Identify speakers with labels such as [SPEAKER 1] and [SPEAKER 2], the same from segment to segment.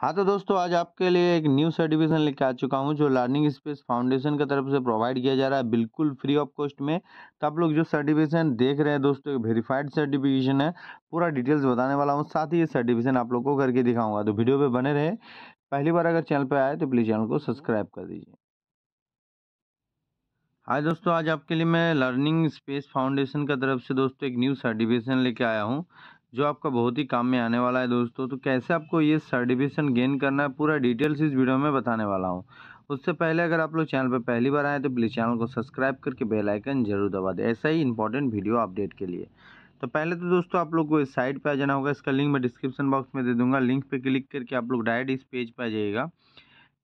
[SPEAKER 1] हाँ तो दोस्तों आज आपके लिए एक न्यू सर्टिफिकेशन लेके आ चुका हूँ जो लर्निंग स्पेस फाउंडेशन की तरफ से प्रोवाइड किया जा रहा है बिल्कुल फ्री ऑफ कॉस्ट में तो आप लोग जो सर्टिफिकेशन देख रहे हैं दोस्तों वेरीफाइड सर्टिफिकेशन है पूरा डिटेल्स बताने वाला हूँ साथ ही ये सर्टिफिकेशन आप लोग को करके दिखाऊंगा तो वीडियो पर बने रहे पहली बार अगर चैनल पर आए तो प्लीज़ चैनल को सब्सक्राइब कर दीजिए हाय दोस्तों आज आपके लिए मैं लर्निंग स्पेस फाउंडेशन की तरफ से दोस्तों एक न्यू सर्टिफिकेशन लेके आया हूँ जो आपका बहुत ही काम में आने वाला है दोस्तों तो कैसे आपको ये सर्टिफिकेशन गेन करना है पूरा डिटेल्स इस वीडियो में बताने वाला हूँ उससे पहले अगर आप लोग चैनल पर पहली बार आए तो प्लीज़ चैनल को सब्सक्राइब करके बेल आइकन जरूर दबा दें ऐसा ही इंपॉर्टेंट वीडियो अपडेट के लिए तो पहले तो दोस्तों आप लोग को इस साइट पर आ जाना होगा इसका लिंक मैं डिस्क्रिप्शन बॉक्स में दे दूंगा लिंक पर क्लिक करके आप लोग डायरेक्ट इस पेज पर आ जाइएगा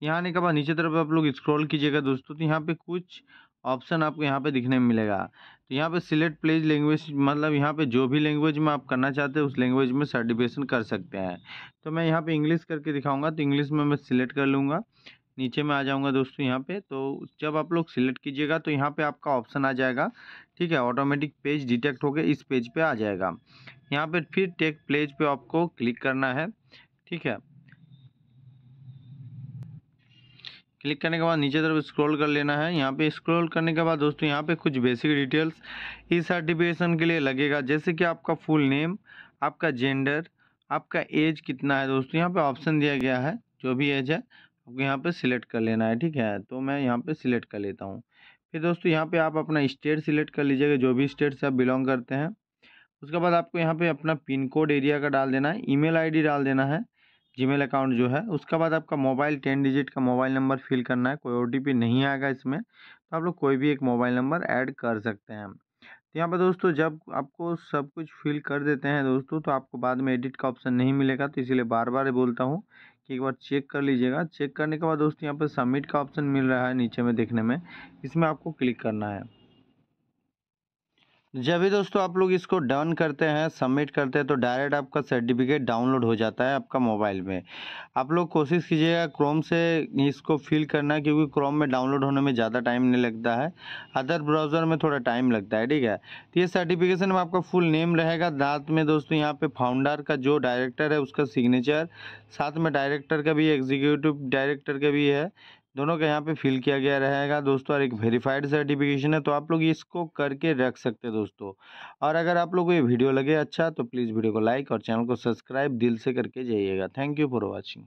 [SPEAKER 1] यहाँ आने के बाद नीचे तरफ आप लोग स्क्रॉल कीजिएगा दोस्तों तो यहाँ पर कुछ ऑप्शन आपको यहाँ पे दिखने में मिलेगा तो यहाँ पे सिलेक्ट प्लेज लैंग्वेज मतलब यहाँ पे जो भी लैंग्वेज में आप करना चाहते हैं उस लैंग्वेज में सर्टिफिकेशन कर सकते हैं तो मैं यहाँ पे इंग्लिश करके दिखाऊंगा तो इंग्लिश में मैं सिलेक्ट कर लूँगा नीचे में आ जाऊँगा दोस्तों यहाँ पे तो जब आप लोग सिलेक्ट कीजिएगा तो यहाँ पर आपका ऑप्शन आ जाएगा ठीक है ऑटोमेटिक पेज डिटेक्ट होकर इस पेज पे आ जाएगा यहाँ पर फिर टेक प्लेज पर आपको क्लिक करना है ठीक है क्लिक करने के बाद नीचे तरफ स्क्रॉल कर लेना है यहाँ पे स्क्रॉल करने के बाद दोस्तों यहाँ पे कुछ बेसिक डिटेल्स ई सर्टिफिकेशन के लिए लगेगा जैसे कि आपका फुल नेम आपका जेंडर आपका एज कितना है दोस्तों यहाँ पे ऑप्शन दिया गया है जो भी एज है आपको यहाँ पे सिलेक्ट कर लेना है ठीक है तो मैं यहाँ पर सिलेक्ट कर लेता हूँ फिर दोस्तों यहाँ पर आप अपना स्टेट सिलेक्ट कर लीजिएगा जो भी स्टेट से आप बिलोंग करते हैं उसके बाद आपको यहाँ पर अपना पिन कोड एरिया का डाल देना है ई मेल डाल देना है जीमेल अकाउंट जो है उसके बाद आपका मोबाइल टेन डिजिट का मोबाइल नंबर फिल करना है कोई ओ नहीं आएगा इसमें तो आप लोग कोई भी एक मोबाइल नंबर ऐड कर सकते हैं तो यहाँ पर दोस्तों जब आपको सब कुछ फिल कर देते हैं दोस्तों तो आपको बाद में एडिट का ऑप्शन नहीं मिलेगा तो इसीलिए बार बार बोलता हूँ कि एक बार चेक कर लीजिएगा चेक करने के बाद दोस्तों यहाँ पर सबमिट का ऑप्शन मिल रहा है नीचे में देखने में इसमें आपको क्लिक करना है जब भी दोस्तों आप लोग इसको डन करते हैं सबमिट करते हैं तो डायरेक्ट आपका सर्टिफिकेट डाउनलोड हो जाता है आपका मोबाइल में आप लोग कोशिश कीजिएगा क्रोम से इसको फिल करना क्योंकि क्रोम में डाउनलोड होने में ज़्यादा टाइम नहीं लगता है अदर ब्राउज़र में थोड़ा टाइम लगता है ठीक है तो ये सर्टिफिकेशन में आपका फुल नेम रहेगा दाँत में दोस्तों यहाँ पर फाउंडर का जो डायरेक्टर है उसका सिग्नेचर साथ में डायरेक्टर का भी एग्जीक्यूटिव डायरेक्टर का भी है दोनों का यहाँ पे फिल किया गया रहेगा दोस्तों और एक वेरीफाइड सर्टिफिकेशन है तो आप लोग इसको करके रख सकते हैं दोस्तों और अगर आप लोग को ये वीडियो लगे अच्छा तो प्लीज़ वीडियो को लाइक और चैनल को सब्सक्राइब दिल से करके जाइएगा थैंक यू फॉर वॉचिंग